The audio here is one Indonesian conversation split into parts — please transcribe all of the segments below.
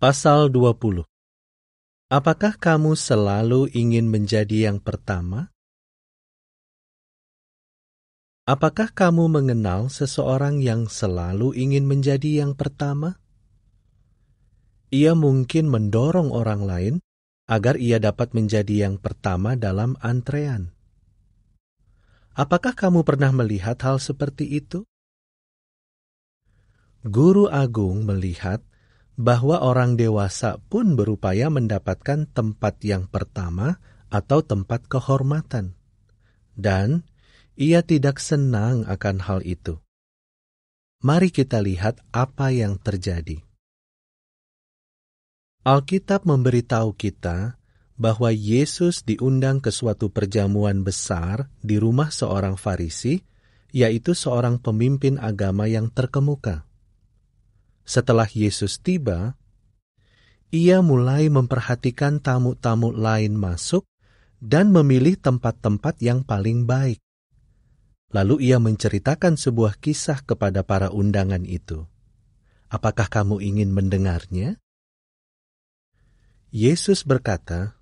Pasal 20 Apakah kamu selalu ingin menjadi yang pertama? Apakah kamu mengenal seseorang yang selalu ingin menjadi yang pertama? Ia mungkin mendorong orang lain agar ia dapat menjadi yang pertama dalam antrean. Apakah kamu pernah melihat hal seperti itu? Guru Agung melihat bahwa orang dewasa pun berupaya mendapatkan tempat yang pertama atau tempat kehormatan, dan ia tidak senang akan hal itu. Mari kita lihat apa yang terjadi. Alkitab memberitahu kita bahwa Yesus diundang ke suatu perjamuan besar di rumah seorang Farisi, yaitu seorang pemimpin agama yang terkemuka. Setelah Yesus tiba, ia mulai memperhatikan tamu-tamu lain masuk dan memilih tempat-tempat yang paling baik. Lalu ia menceritakan sebuah kisah kepada para undangan itu. Apakah kamu ingin mendengarnya? Yesus berkata,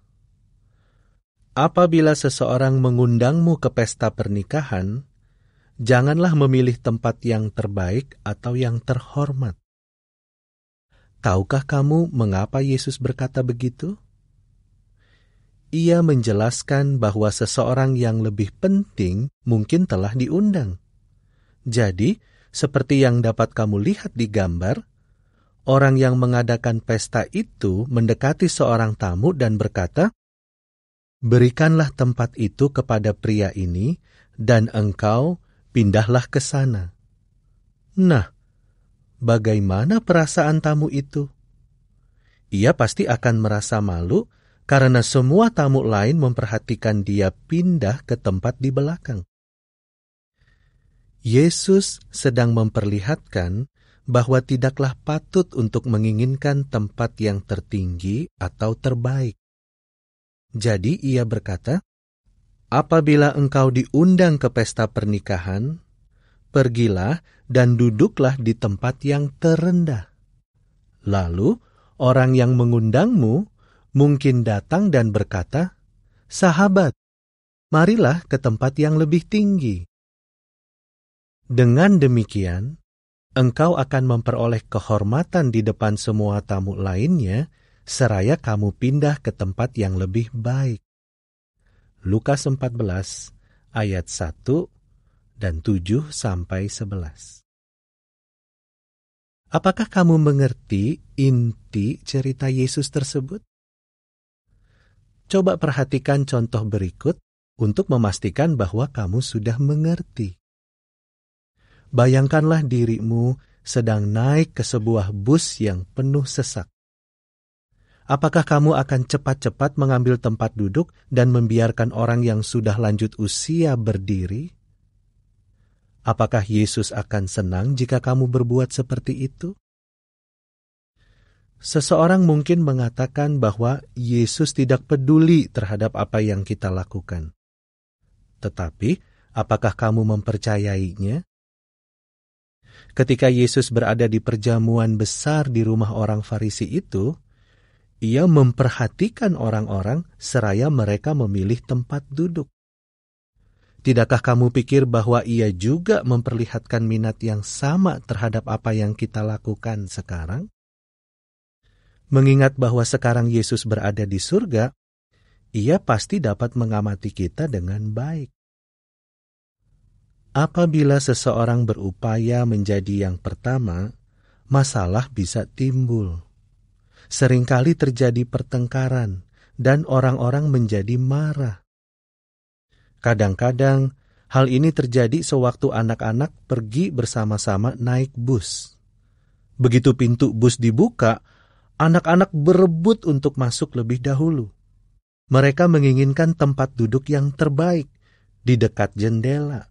"Apabila seseorang mengundangmu ke pesta pernikahan, janganlah memilih tempat yang terbaik atau yang terhormat, Tahukah kamu mengapa Yesus berkata begitu? Ia menjelaskan bahwa seseorang yang lebih penting mungkin telah diundang. Jadi, seperti yang dapat kamu lihat di gambar, orang yang mengadakan pesta itu mendekati seorang tamu dan berkata, "Berikanlah tempat itu kepada pria ini, dan engkau pindahlah ke sana." Nah, bagaimana perasaan tamu itu? Ia pasti akan merasa malu karena semua tamu lain memperhatikan dia pindah ke tempat di belakang. Yesus sedang memperlihatkan bahwa tidaklah patut untuk menginginkan tempat yang tertinggi atau terbaik. Jadi ia berkata, "Apabila engkau diundang ke pesta pernikahan, Pergilah dan duduklah di tempat yang terendah. Lalu orang yang mengundangmu mungkin datang dan berkata, "Sahabat, marilah ke tempat yang lebih tinggi." Dengan demikian, engkau akan memperoleh kehormatan di depan semua tamu lainnya, seraya kamu pindah ke tempat yang lebih baik. Lukas 14 ayat 1 dan 7 sampai 11. Apakah kamu mengerti inti cerita Yesus tersebut? Coba perhatikan contoh berikut untuk memastikan bahwa kamu sudah mengerti. Bayangkanlah dirimu sedang naik ke sebuah bus yang penuh sesak. Apakah kamu akan cepat-cepat mengambil tempat duduk dan membiarkan orang yang sudah lanjut usia berdiri? Apakah Yesus akan senang jika kamu berbuat seperti itu? Seseorang mungkin mengatakan bahwa Yesus tidak peduli terhadap apa yang kita lakukan. Tetapi, apakah kamu mempercayainya? Ketika Yesus berada di perjamuan besar di rumah orang Farisi itu, ia memperhatikan orang-orang seraya mereka memilih tempat duduk. Tidakkah kamu pikir bahwa ia juga memperlihatkan minat yang sama terhadap apa yang kita lakukan sekarang? Mengingat bahwa sekarang Yesus berada di surga, ia pasti dapat mengamati kita dengan baik. Apabila seseorang berupaya menjadi yang pertama, masalah bisa timbul. Seringkali terjadi pertengkaran, dan orang-orang menjadi marah. Kadang-kadang hal ini terjadi sewaktu anak-anak pergi bersama-sama naik bus. Begitu pintu bus dibuka, anak-anak berebut untuk masuk lebih dahulu. Mereka menginginkan tempat duduk yang terbaik di dekat jendela.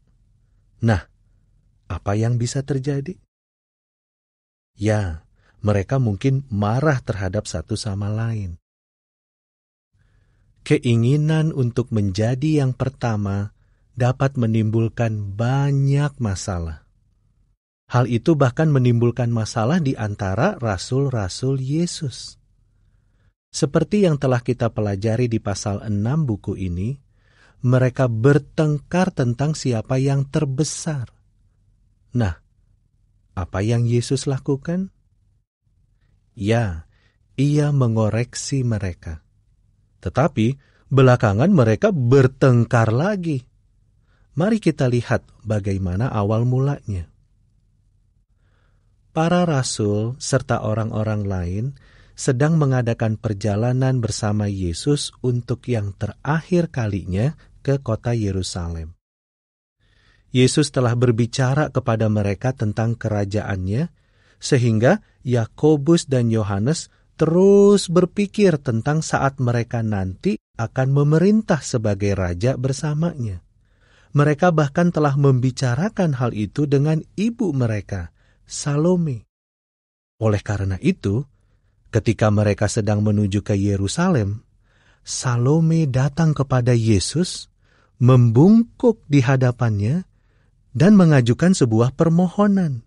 Nah, apa yang bisa terjadi? Ya, mereka mungkin marah terhadap satu sama lain. Keinginan untuk menjadi yang pertama dapat menimbulkan banyak masalah. Hal itu bahkan menimbulkan masalah di antara rasul-rasul Yesus. Seperti yang telah kita pelajari di pasal 6 buku ini, mereka bertengkar tentang siapa yang terbesar. Nah, apa yang Yesus lakukan? Ya, ia mengoreksi mereka. Tetapi belakangan mereka bertengkar lagi. Mari kita lihat bagaimana awal mulanya. Para rasul serta orang-orang lain sedang mengadakan perjalanan bersama Yesus untuk yang terakhir kalinya ke kota Yerusalem. Yesus telah berbicara kepada mereka tentang kerajaannya, sehingga Yakobus dan Yohanes terus berpikir tentang saat mereka nanti akan memerintah sebagai raja bersamanya. Mereka bahkan telah membicarakan hal itu dengan ibu mereka, Salome. Oleh karena itu, ketika mereka sedang menuju ke Yerusalem, Salome datang kepada Yesus, membungkuk di hadapannya, dan mengajukan sebuah permohonan.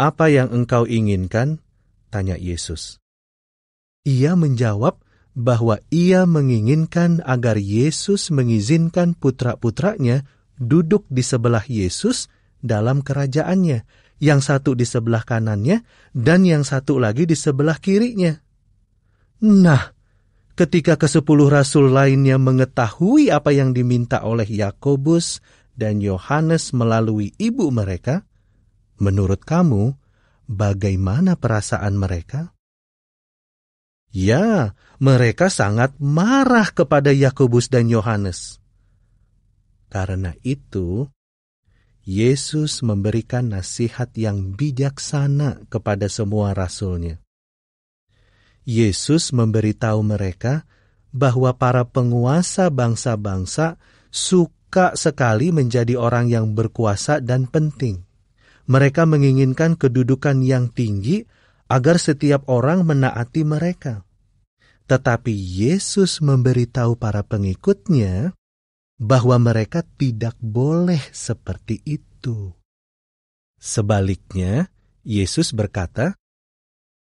Apa yang engkau inginkan, Tanya Yesus. Ia menjawab bahwa ia menginginkan agar Yesus mengizinkan putra-putranya duduk di sebelah Yesus dalam kerajaannya, yang satu di sebelah kanannya dan yang satu lagi di sebelah kirinya. Nah, ketika kesepuluh rasul lainnya mengetahui apa yang diminta oleh Yakobus dan Yohanes melalui ibu mereka, menurut kamu, bagaimana perasaan mereka? Ya, mereka sangat marah kepada Yakobus dan Yohanes. Karena itu, Yesus memberikan nasihat yang bijaksana kepada semua rasulnya. Yesus memberitahu mereka bahwa para penguasa bangsa-bangsa suka sekali menjadi orang yang berkuasa dan penting. Mereka menginginkan kedudukan yang tinggi agar setiap orang menaati mereka. Tetapi Yesus memberitahu para pengikutnya bahwa mereka tidak boleh seperti itu. Sebaliknya, Yesus berkata,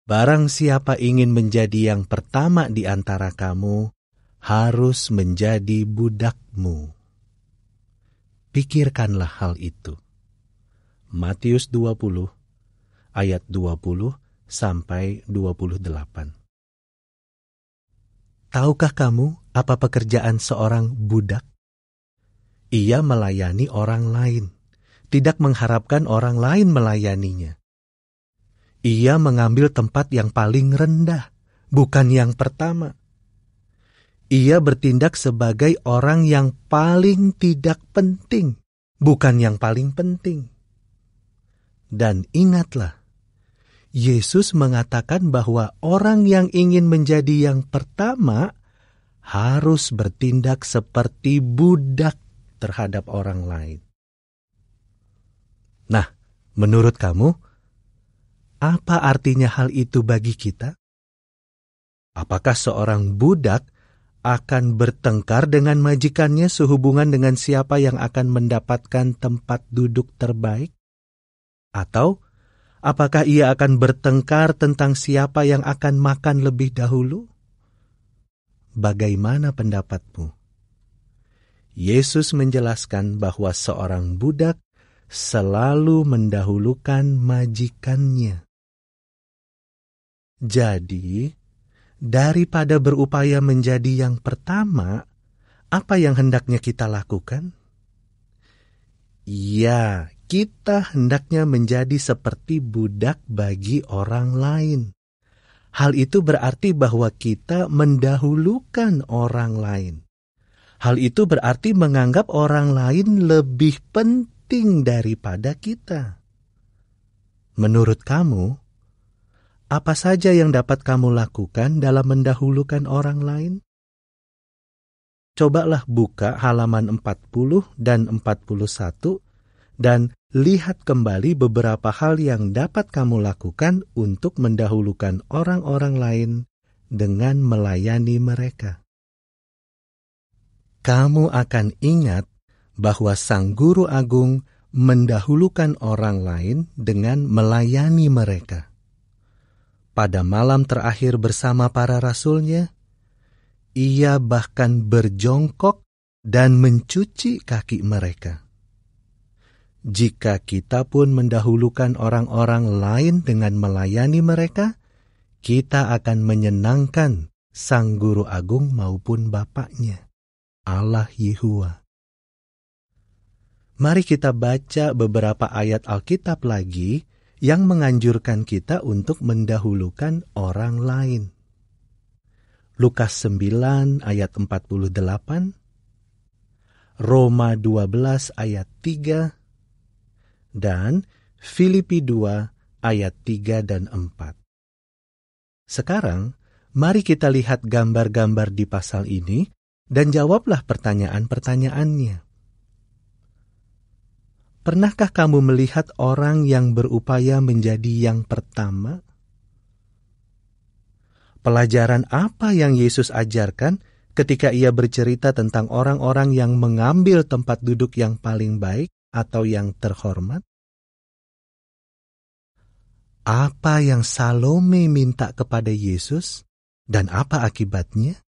"Barang siapa ingin menjadi yang pertama di antara kamu, harus menjadi budakmu." Pikirkanlah hal itu. Matius 20 ayat 20 sampai 28. Tahukah kamu apa pekerjaan seorang budak? Ia melayani orang lain, tidak mengharapkan orang lain melayaninya. Ia mengambil tempat yang paling rendah, bukan yang pertama. Ia bertindak sebagai orang yang paling tidak penting, bukan yang paling penting. Dan ingatlah, Yesus mengatakan bahwa orang yang ingin menjadi yang pertama harus bertindak seperti budak terhadap orang lain. Nah, menurut kamu, apa artinya hal itu bagi kita? Apakah seorang budak akan bertengkar dengan majikannya sehubungan dengan siapa yang akan mendapatkan tempat duduk terbaik? Atau apakah ia akan bertengkar tentang siapa yang akan makan lebih dahulu? Bagaimana pendapatmu? Yesus menjelaskan bahwa seorang budak selalu mendahulukan majikannya. Jadi, daripada berupaya menjadi yang pertama, apa yang hendaknya kita lakukan? Ya, kita hendaknya menjadi seperti budak bagi orang lain. Hal itu berarti bahwa kita mendahulukan orang lain. Hal itu berarti menganggap orang lain lebih penting daripada kita. Menurut kamu, apa saja yang dapat kamu lakukan dalam mendahulukan orang lain? Cobalah buka halaman 40 dan 41 dan lihat kembali beberapa hal yang dapat kamu lakukan untuk mendahulukan orang-orang lain dengan melayani mereka. Kamu akan ingat bahwa Sang Guru Agung mendahulukan orang lain dengan melayani mereka. Pada malam terakhir bersama para rasulnya, ia bahkan berjongkok dan mencuci kaki mereka. Jika kita pun mendahulukan orang-orang lain dengan melayani mereka, kita akan menyenangkan Sang Guru Agung maupun Bapaknya, Allah Yehuwa. Mari kita baca beberapa ayat Alkitab lagi yang menganjurkan kita untuk mendahulukan orang lain. Lukas 9 ayat 48, Roma 12 ayat 3, dan Filipi 2 ayat 3 dan 4. Sekarang, mari kita lihat gambar-gambar di pasal ini dan jawablah pertanyaan-pertanyaannya. Pernahkah kamu melihat orang yang berupaya menjadi yang pertama? Pelajaran apa yang Yesus ajarkan ketika ia bercerita tentang orang-orang yang mengambil tempat duduk yang paling baik? atau yang terhormat? Apa yang Salome minta kepada Yesus dan apa akibatnya?